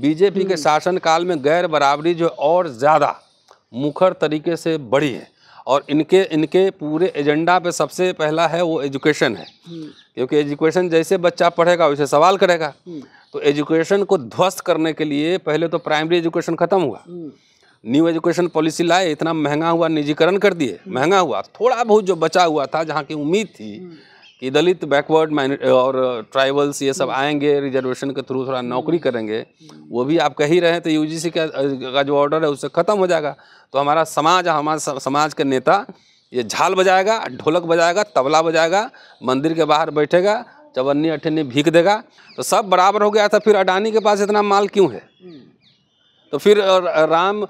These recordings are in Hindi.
बीजेपी के हम्म। शासनकाल में गैर बराबरी जो और ज़्यादा मुखर तरीके से बढ़ी है और इनके इनके पूरे एजेंडा पे सबसे पहला है वो एजुकेशन है हम्म। क्योंकि एजुकेशन जैसे बच्चा पढ़ेगा वैसे सवाल करेगा हम्म। तो एजुकेशन को ध्वस्त करने के लिए पहले तो प्राइमरी एजुकेशन ख़त्म हुआ न्यू एजुकेशन पॉलिसी लाए इतना महंगा हुआ निजीकरण कर दिए महंगा हुआ थोड़ा बहुत जो बचा हुआ था जहाँ की उम्मीद थी कि दलित बैकवर्ड और ट्राइबल्स ये सब हम्म। आएंगे रिजर्वेशन के थ्रू थोड़ा नौकरी हम्म। करेंगे हम्म। वो भी आप कह ही रहे हैं तो यूजीसी का जो ऑर्डर है उससे ख़त्म हो जाएगा तो हमारा समाज हमारा समाज के नेता ये झाल बजाएगा ढोलक बजाएगा तबला बजाएगा मंदिर के बाहर बैठेगा चवन्नी अठन्नी भीख देगा तो सब बराबर हो गया था फिर अडानी के पास इतना माल क्यों है तो फिर राम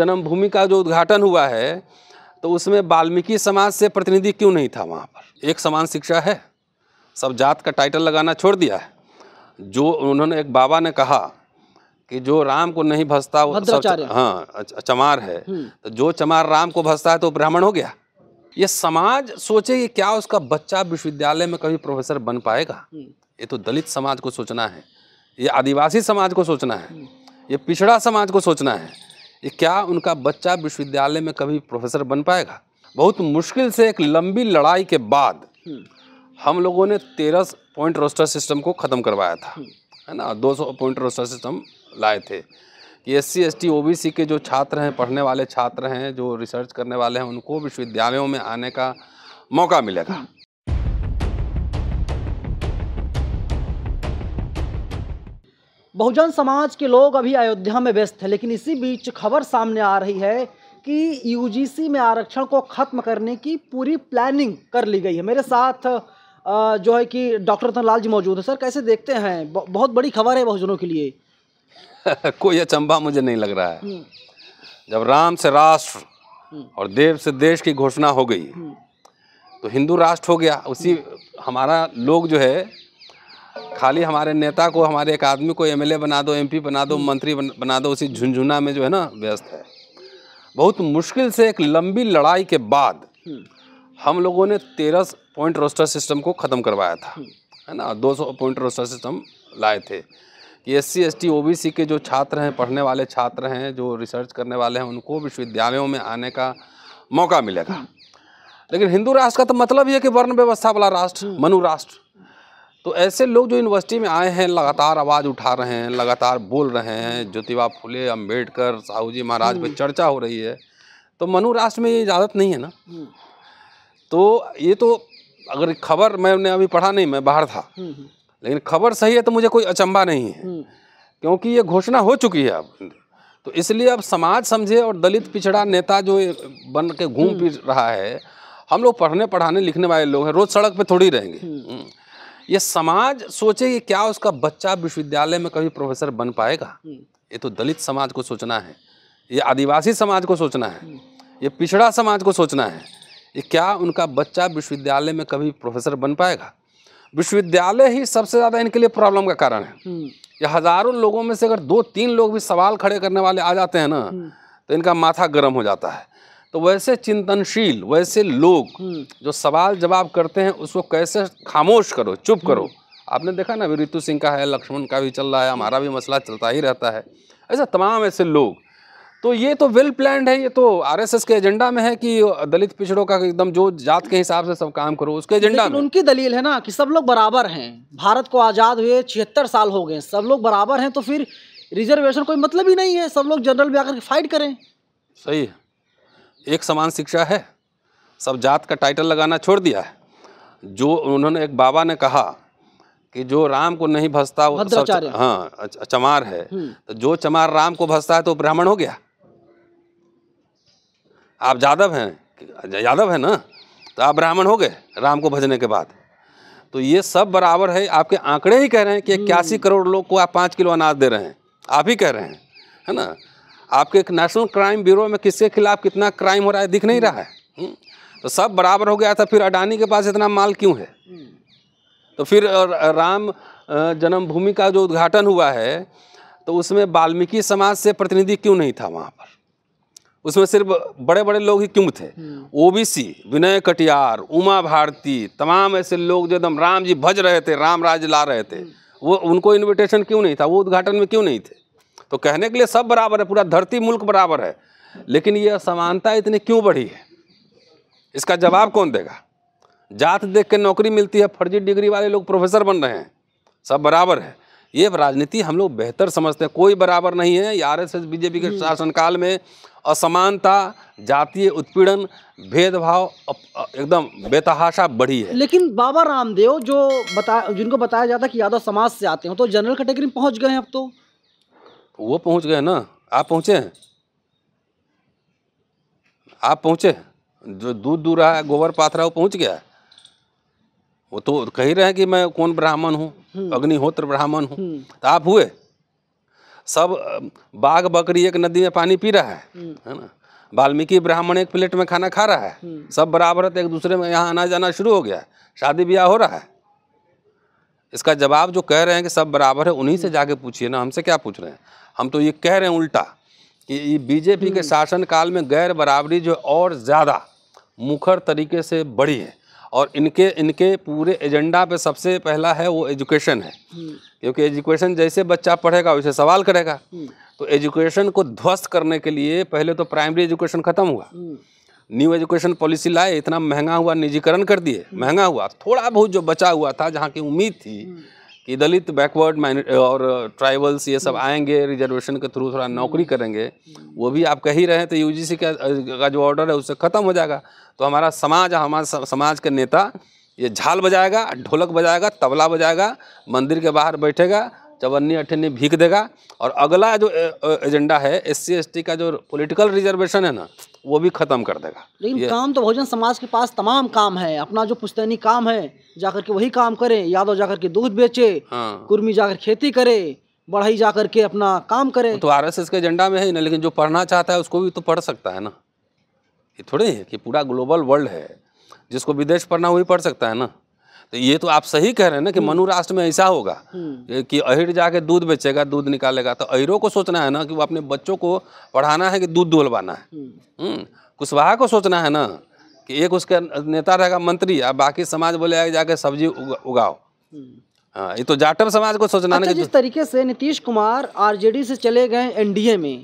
जन्मभूमि का जो उद्घाटन हुआ है तो उसमें वाल्मीकि समाज से प्रतिनिधि क्यों नहीं था वहाँ पर एक समान शिक्षा है सब जात का टाइटल लगाना छोड़ दिया है जो उन्होंने एक बाबा ने कहा कि जो राम को नहीं भसता वो सब हाँ चमार है हम्म। तो जो चमार राम को भसता है तो ब्राह्मण हो गया ये समाज सोचे कि क्या उसका बच्चा विश्वविद्यालय में कभी प्रोफेसर बन पाएगा हम्म। ये तो दलित समाज को सोचना है ये आदिवासी समाज को सोचना है हम्म। ये पिछड़ा समाज को सोचना है कि क्या उनका बच्चा विश्वविद्यालय में कभी प्रोफेसर बन पाएगा बहुत मुश्किल से एक लंबी लड़ाई के बाद हम्म। हम लोगों ने तेरह पॉइंट रोस्टर सिस्टम को ख़त्म करवाया था हम्म। है ना दो सौ पॉइंट रोस्टर सिस्टम लाए थे कि S C S T O B C के जो छात्र हैं पढ़ने वाले छात्र हैं जो रिसर्च करने वाले हैं उनको विश्वविद्यालयों में आने का मौका मिलेगा हम्म। बहुजन समाज के लोग अभी अयोध्या में व्यस्त हैं लेकिन इसी बीच खबर सामने आ रही है कि यूजीसी में आरक्षण को ख़त्म करने की पूरी प्लानिंग कर ली गई है मेरे साथ जो है कि डॉक्टर रतन लाल जी मौजूद है सर कैसे देखते हैं बहुत बड़ी खबर है बहुजनों के लिए कोई अचंबा मुझे नहीं लग रहा है हम्म। जब राम से राष्ट्र हम्म। और देव से देश की घोषणा हो गई हम्म। तो हिंदू राष्ट्र हो गया उसी हमारा लोग जो है खाली हमारे नेता को हमारे एक आदमी को एमएलए बना दो एमपी बना दो हम्म। मंत्री बना दो उसी झुंझुना में जो है ना व्यस्त है बहुत मुश्किल से एक लंबी लड़ाई के बाद हम्म। हम लोगों ने तेरह पॉइंट रोस्टर सिस्टम को ख़त्म करवाया था हम्म। है ना दो सौ पॉइंट रोस्टर सिस्टम लाए थे कि S C S T O B C के जो छात्र हैं पढ़ने वाले छात्र हैं जो रिसर्च करने वाले हैं उनको विश्वविद्यालयों में आने का मौका मिलेगा लेकिन हिंदू राष्ट्र का तो मतलब ये कि वर्ण व्यवस्था वाला राष्ट्र मनु राष्ट्र तो ऐसे लोग जो यूनिवर्सिटी में आए हैं लगातार आवाज़ उठा रहे हैं लगातार बोल रहे हैं ज्योतिबा फुले अम्बेडकर साहू जी महाराज पर हम्म। चर्चा हो रही है तो मनु राष्ट्र में ये इजाज़त नहीं है ना हम्म। तो ये तो अगर खबर मैंने अभी पढ़ा नहीं मैं बाहर था हम्म, लेकिन खबर सही है तो मुझे कोई अचंबा नहीं है क्योंकि ये घोषणा हो चुकी है अब तो इसलिए अब समाज समझे और दलित पिछड़ा नेता जो बन के घूम फिर रहा है हम लोग पढ़ने पढ़ाने लिखने वाले लोग हैं रोज़ सड़क पे थोड़ी रहेंगे ये समाज सोचे कि क्या उसका बच्चा विश्वविद्यालय में कभी प्रोफेसर बन पाएगा हम्म। ये तो दलित समाज को सोचना है ये आदिवासी समाज को सोचना है हम्म। ये पिछड़ा समाज को सोचना है ये क्या उनका बच्चा विश्वविद्यालय में कभी प्रोफेसर बन पाएगा विश्वविद्यालय ही सबसे ज़्यादा इनके लिए प्रॉब्लम का कारण है हम्म। ये हज़ारों लोगों में से अगर दो तीन लोग भी सवाल खड़े करने वाले आ जाते हैं ना तो इनका माथा गर्म हो जाता है तो वैसे चिंतनशील वैसे लोग हम्म। जो सवाल जवाब करते हैं उसको कैसे खामोश करो चुप हम्म। करो आपने देखा ना अभी ऋतु सिंह का है लक्ष्मण का भी चल रहा है हमारा भी मसला चलता ही रहता है ऐसा तमाम ऐसे लोग तो ये तो वेल प्लान है ये तो आरएसएस के एजेंडा में है कि दलित पिछड़ों का एकदम जो जात के हिसाब से सब काम करो उसके एजेंडा में उनकी दलील है ना कि सब लोग बराबर हैं भारत को आज़ाद हुए छिहत्तर साल हो गए सब लोग बराबर हैं तो फिर रिजर्वेशन कोई मतलब ही नहीं है सब लोग जनरल में आकर फाइट करें सही है एक समान शिक्षा है सब जात का टाइटल लगाना छोड़ दिया है जो उन्होंने एक बाबा ने कहा कि जो राम को नहीं भसता वो सब हाँ चमार है हम्म। तो जो चमार राम को भसता है तो ब्राह्मण हो गया आप यादव हैं यादव है ना तो आप ब्राह्मण हो गए राम को भजने के बाद तो ये सब बराबर है आपके आंकड़े ही कह रहे हैं कि हम्म। इक्यासी करोड़ लोग को आप पाँच किलो अनाज दे रहे हैं आप ही कह रहे हैं है ना आपके एक नेशनल क्राइम ब्यूरो में किसके खिलाफ कितना क्राइम हो रहा है दिख नहीं रहा है हम्म। हम्म। तो सब बराबर हो गया था फिर अडानी के पास इतना माल क्यों है हम्म। तो फिर राम जन्मभूमि का जो उद्घाटन हुआ है तो उसमें वाल्मीकि समाज से प्रतिनिधि क्यों नहीं था वहाँ पर उसमें सिर्फ बड़े बड़े लोग ही क्यों थे ओबीसी विनय कटियार उमा भारती तमाम ऐसे लोग जो एकदम राम जी भज रहे थे राम राज ला रहे थे वो उनको इनविटेशन क्यों नहीं था वो उद्घाटन में क्यों नहीं थे तो कहने के लिए सब बराबर है पूरा धरती मुल्क बराबर है लेकिन ये असमानता इतनी क्यों बढ़ी है इसका जवाब कौन देगा जात देख के नौकरी मिलती है फर्जी डिग्री वाले लोग प्रोफेसर बन रहे हैं सब बराबर है ये राजनीति हम लोग बेहतर समझते हैं कोई बराबर नहीं है आर एस एस बीजेपी के हम्म। शासनकाल में असमानता जातीय उत्पीड़न भेदभाव एकदम बेतहाशा बढ़ी है लेकिन बाबा रामदेव जो बता जिनको बताया जाता है कि यादव समाज से आते हैं तो जनरल कैटेगरी में पहुंच गए हैं अब तो वो पहुंच गए ना आप पहुंचे हैं आप पहुंचे जो दूध दूर आया गोबर पाथ रहा वो पहुंच गया वो तो कह ही रहे हैं कि मैं कौन ब्राह्मण हूँ हम्म। अग्निहोत्र ब्राह्मण हूँ हम्म। तो आप हुए सब बाघ बकरी एक नदी में पानी पी रहा है हम्म। है ना वाल्मीकि ब्राह्मण एक प्लेट में खाना खा रहा है सब बराबर एक दूसरे में यहाँ आना जाना शुरू हो गया है शादी ब्याह हो रहा है इसका जवाब जो कह रहे हैं कि सब बराबर है उन्हीं से जाके पूछिए ना हमसे क्या पूछ रहे हैं हम तो ये कह रहे हैं उल्टा कि बीजेपी के हम्म। शासनकाल में गैर बराबरी जो और ज़्यादा मुखर तरीके से बढ़ी है और इनके इनके पूरे एजेंडा पे सबसे पहला है वो एजुकेशन है हम्म। क्योंकि एजुकेशन जैसे बच्चा पढ़ेगा वैसे सवाल करेगा हम्म। तो एजुकेशन को ध्वस्त करने के लिए पहले तो प्राइमरी एजुकेशन ख़त्म हुआ न्यू एजुकेशन पॉलिसी लाए इतना महंगा हुआ निजीकरण कर दिए महंगा हुआ थोड़ा बहुत जो बचा हुआ था जहाँ की उम्मीद थी कि दलित बैकवर्ड और ट्राइबल्स ये सब हम्म। आएंगे रिजर्वेशन के थ्रू थोड़ा नौकरी करेंगे हम्म। वो भी आप कह ही रहे तो यूजीसी का का जो ऑर्डर है उससे ख़त्म हो जाएगा तो हमारा समाज हमारा समाज के नेता ये झाल बजाएगा ढोलक बजाएगा तबला बजाएगा मंदिर के बाहर बैठेगा चवन्नी अठन्नी भीख देगा और अगला जो एजेंडा है एस सी का जो पॉलिटिकल रिजर्वेशन है ना वो भी खत्म कर देगा लेकिन काम तो बहुजन समाज के पास तमाम काम है अपना जो पुश्तैनी काम है जाकर के वही काम करे यादव जाकर के दूध बेचे हाँ। कुर्मी जाकर खेती करे बढ़ाई जाकर के अपना काम करे तो आर एस एस के एजेंडा में है ना लेकिन जो पढ़ना चाहता है उसको भी तो पढ़ सकता है ना ये थोड़े है कि पूरा ग्लोबल वर्ल्ड है जिसको विदेश पढ़ना वही पढ़ सकता है ना तो ये तो आप सही कह रहे हैं ना कि हम्म। मनु राष्ट्र में ऐसा होगा हम्म। कि अहिर जाके दूध बेचेगा दूध निकालेगा तो अहिरों को सोचना है ना कि वो अपने बच्चों को पढ़ाना है कि दूध डोलवाना है हम्म। कुशवाहा को सोचना है ना कि एक उसका नेता रहेगा मंत्री और बाकी समाज बोले जाके सब्जी उगाओ हाँ ये तो जाटव समाज को सोचना अच्छा जिस तरीके से नीतीश कुमार आरजेडी से चले गए एनडीए में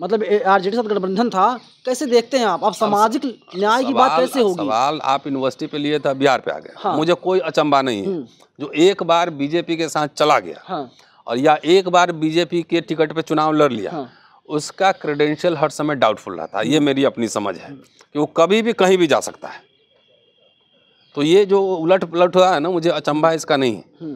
मतलब आरजेडी साथ गठबंधन था कैसे देखते हैं आप अब सामाजिक न्याय की बात कैसे होगी सवाल आप यूनिवर्सिटी पे लिए था बिहार पे आ गया हाँ। मुझे कोई अचंबा नहीं है हम्म। जो एक बार बीजेपी के साथ चला गया हाँ। और या एक बार बीजेपी के टिकट पे चुनाव लड़ लिया हाँ। उसका क्रेडेंशियल हर समय डाउटफुल रहा था ये हम्म। मेरी अपनी समझ है हम्म। कि वो कभी भी कहीं भी जा सकता है तो ये जो उलट पलट हुआ है ना मुझे अचंबा इसका नहीं है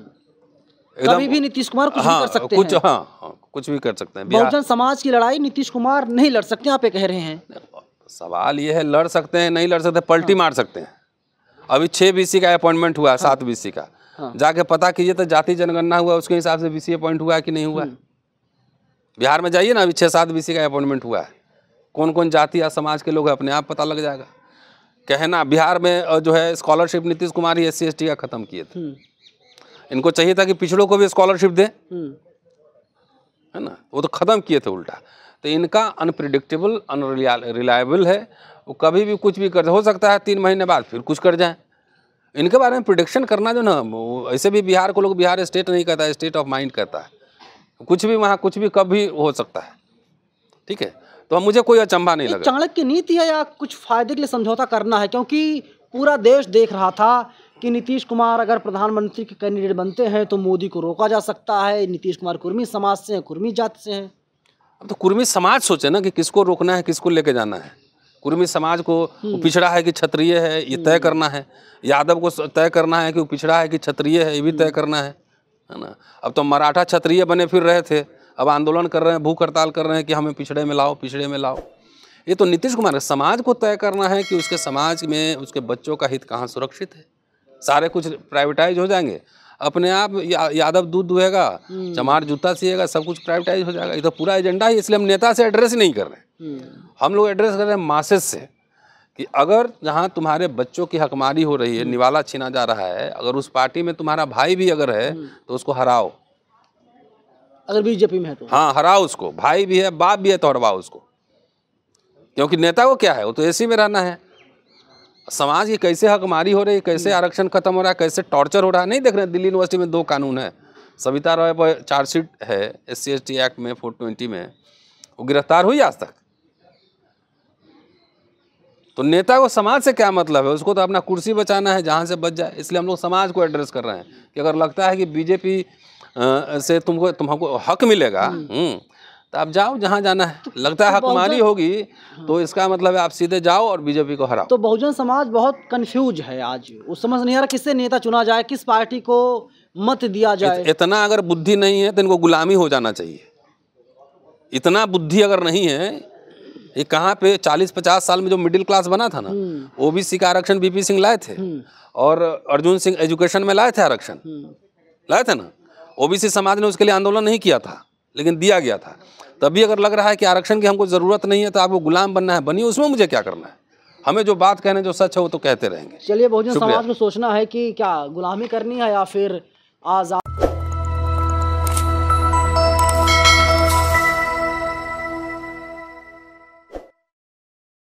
कभी भी नीतीश कुमार कुछ हाँ, कर सकते कुछ हैं। हाँ कुछ भी कर सकते हैं बहुजन समाज की लड़ाई नीतीश कुमार नहीं लड़ सकते आप ये कह रहे हैं सवाल ये है लड़ सकते हैं नहीं लड़ सकते पलटी हाँ। मार सकते हैं अभी छः बीसी का अपॉइंटमेंट हुआ है सात बीसी हाँ। का हाँ। जाके पता कीजिए तो जाति जनगणना हुआ उसके हिसाब से बीसी अपॉइंट हुआ कि नहीं हुआ हम्म। बिहार में जाइए ना अभी छः सात बीसी का अपॉइंटमेंट हुआ है कौन कौन जाति या समाज के लोग हैं अपने आप पता लग जाएगा कहना बिहार में जो है स्कॉलरशिप नीतीश कुमार ही एस सी का ख़त्म किए थे हम्म। इनको चाहिए था कि पिछड़ों को भी स्कॉलरशिप दें हम्म। है ना वो तो ख़त्म किए थे उल्टा तो इनका अनप्रिडिक्टेबल अनरिलायबल है वो कभी भी कुछ भी कर हो सकता है तीन महीने बाद फिर कुछ कर जाए इनके बारे में प्रिडिक्शन करना जो ना ऐसे भी बिहार को लोग बिहार स्टेट नहीं कहता स्टेट ऑफ माइंड कहता है कुछ भी वहाँ कुछ भी कभी हो सकता है ठीक है तो मुझे कोई अचंभा नहीं लगा चाणक्य नीति है या कुछ फायदे के लिए समझौता करना है क्योंकि पूरा देश देख रहा था कि नीतीश कुमार अगर प्रधानमंत्री के कैंडिडेट बनते हैं तो मोदी को रोका जा सकता है नीतीश कुमार कुर्मी समाज से हैं कुर्मी जात से हैं अब तो कुर्मी समाज सोचे ना कि किसको रोकना है किसको लेके जाना है कुर्मी समाज को हम्म। पिछड़ा है कि क्षत्रिय है ये तय हम्म। करना है यादव को तय करना है कि वो पिछड़ा है कि क्षत्रिय है ये भी तय हम्म। करना है है ना अब तो मराठा क्षत्रिय बने फिर रहे थे अब आंदोलन कर रहे हैं भूख हड़ताल कर रहे हैं कि हमें पिछड़े में लाओ पिछड़े में लाओ ये तो नीतीश कुमार समाज को तय करना है कि उसके समाज में उसके बच्चों का हित कहाँ सुरक्षित है सारे कुछ प्राइवेटाइज हो जाएंगे अपने आप या, यादव दूध दुहेगा हम्म। चमार जूता सिएगा सब कुछ प्राइवेटाइज हो जाएगा ये तो पूरा एजेंडा है इसलिए हम नेता से एड्रेस नहीं कर रहे हैं हम्म। हम लोग एड्रेस कर रहे हैं मासेस से कि अगर जहाँ तुम्हारे बच्चों की हकमारी हो रही है हम्म। निवाला छीना जा रहा है अगर उस पार्टी में तुम्हारा भाई भी अगर है तो उसको हराओ अगर बीजेपी में है तो हाँ हराओ उसको भाई भी है बाप भी है तो हरवाओ उसको क्योंकि नेता को क्या है वो तो ए में रहना है समाज की कैसे हकमारी हो रही है कैसे हम्म। आरक्षण खत्म हो रहा है कैसे टॉर्चर हो रहा है नहीं देख रहे दिल्ली यूनिवर्सिटी में दो कानून है सविता रॉय पर चार्जशीट है एस सी एक्ट में फोर ट्वेंटी में वो गिरफ्तार हुई आज तक तो नेता को समाज से क्या मतलब है उसको तो अपना कुर्सी बचाना है जहाँ से बच जाए इसलिए हम लोग समाज को एड्रेस कर रहे हैं कि अगर लगता है कि बीजेपी से तुमको तुम्हारा हक मिलेगा हम्म। हम्म, तो आप जाओ जहाँ जाना है तो, लगता है तो हकमारी होगी हाँ। तो इसका मतलब है आप सीधे जाओ और बीजेपी को हराओ तो बहुजन समाज बहुत कंफ्यूज है आज वो समझ नहीं आ रहा किससे नेता चुना जाए किस पार्टी को मत दिया जाए इतना अगर बुद्धि नहीं है तो इनको गुलामी हो जाना चाहिए इतना बुद्धि अगर नहीं है ये कहाँ पे 40-50 साल में जो मिडिल क्लास बना था ना ओबीसी हम्म। का आरक्षण बीपी सिंह लाए थे हम्म। और अर्जुन सिंह एजुकेशन में लाए थे आरक्षण हम्म। लाए थे ना ओबीसी समाज ने उसके लिए आंदोलन नहीं किया था लेकिन दिया गया था तभी अगर लग रहा है कि आरक्षण की हमको ज़रूरत नहीं है तो आपको गुलाम बनना है बनिए उसमें मुझे क्या करना है हमें जो बात कहने जो सच है वो तो कहते रहेंगे चलिए बहुजन समाज को सोचना है कि क्या गुलामी करनी है या फिर आज़ाद